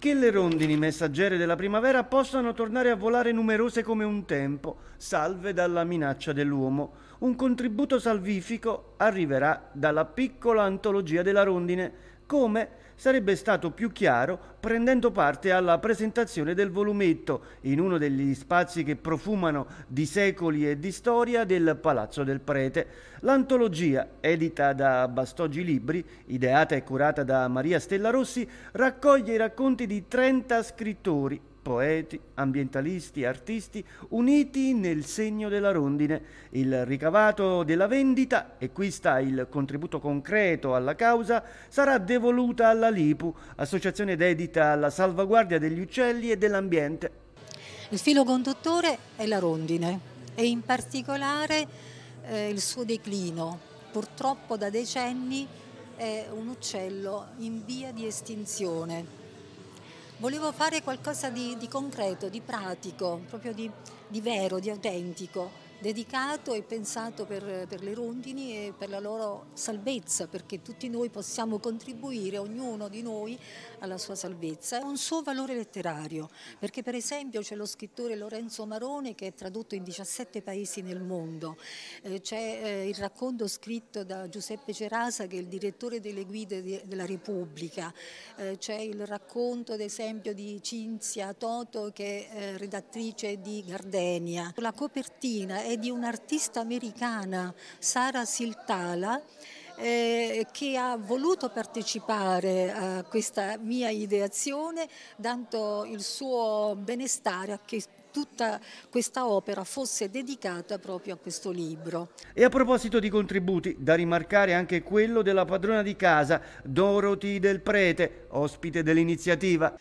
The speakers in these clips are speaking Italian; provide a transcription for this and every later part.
che le rondini messaggere della primavera possano tornare a volare numerose come un tempo, salve dalla minaccia dell'uomo. Un contributo salvifico arriverà dalla piccola antologia della rondine come sarebbe stato più chiaro prendendo parte alla presentazione del volumetto in uno degli spazi che profumano di secoli e di storia del Palazzo del Prete. L'antologia, edita da Bastoggi Libri, ideata e curata da Maria Stella Rossi, raccoglie i racconti di 30 scrittori poeti, ambientalisti artisti uniti nel segno della rondine. Il ricavato della vendita, e qui sta il contributo concreto alla causa, sarà devoluta alla LIPU, associazione dedita alla salvaguardia degli uccelli e dell'ambiente. Il filo conduttore è la rondine e in particolare eh, il suo declino. Purtroppo da decenni è un uccello in via di estinzione volevo fare qualcosa di, di concreto, di pratico, proprio di, di vero, di autentico dedicato e pensato per, per, le rondini e per la loro salvezza, perché tutti noi possiamo contribuire, ognuno di noi, alla sua salvezza. Ha un suo valore letterario, perché per esempio c'è lo scrittore Lorenzo Marone che è tradotto in 17 paesi nel mondo, eh, c'è eh, il racconto scritto da Giuseppe Cerasa che è il direttore delle guide della Repubblica, eh, c'è il racconto ad esempio di Cinzia Toto che è redattrice di Gardenia. La copertina è è di un'artista americana, Sara Siltala, eh, che ha voluto partecipare a questa mia ideazione, dando il suo benestare a che tutta questa opera fosse dedicata proprio a questo libro. E a proposito di contributi, da rimarcare anche quello della padrona di casa, Dorothy Del Prete, ospite dell'iniziativa.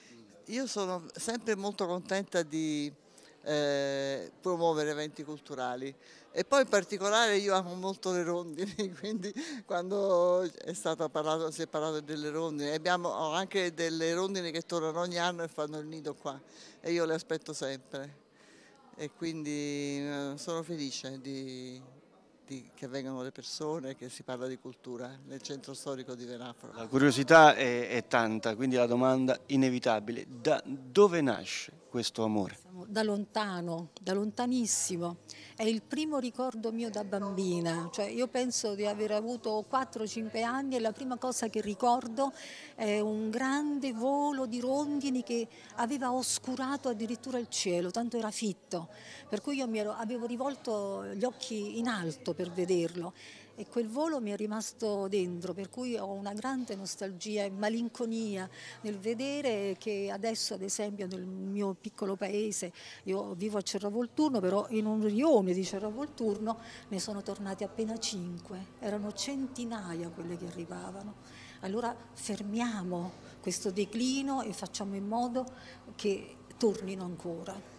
Io sono sempre molto contenta di eh, promuovere eventi culturali. E poi in particolare io amo molto le rondini, quindi quando è parlato, si è parlato delle rondini, abbiamo anche delle rondini che tornano ogni anno e fanno il nido qua e io le aspetto sempre. E quindi eh, sono felice di, che vengano le persone, che si parla di cultura nel centro storico di Venafro. La curiosità è, è tanta, quindi la domanda inevitabile, da dove nasce questo amore? Da lontano, da lontanissimo. È il primo ricordo mio da bambina, cioè io penso di aver avuto 4-5 anni e la prima cosa che ricordo è un grande volo di rondini che aveva oscurato addirittura il cielo, tanto era fitto, per cui io ero, avevo rivolto gli occhi in alto per vederlo e quel volo mi è rimasto dentro, per cui ho una grande nostalgia e malinconia nel vedere che adesso ad esempio nel mio piccolo paese, io vivo a Cerravolturno, però in un rione di Cerravolturno ne sono tornati appena cinque, erano centinaia quelle che arrivavano. Allora fermiamo questo declino e facciamo in modo che tornino ancora.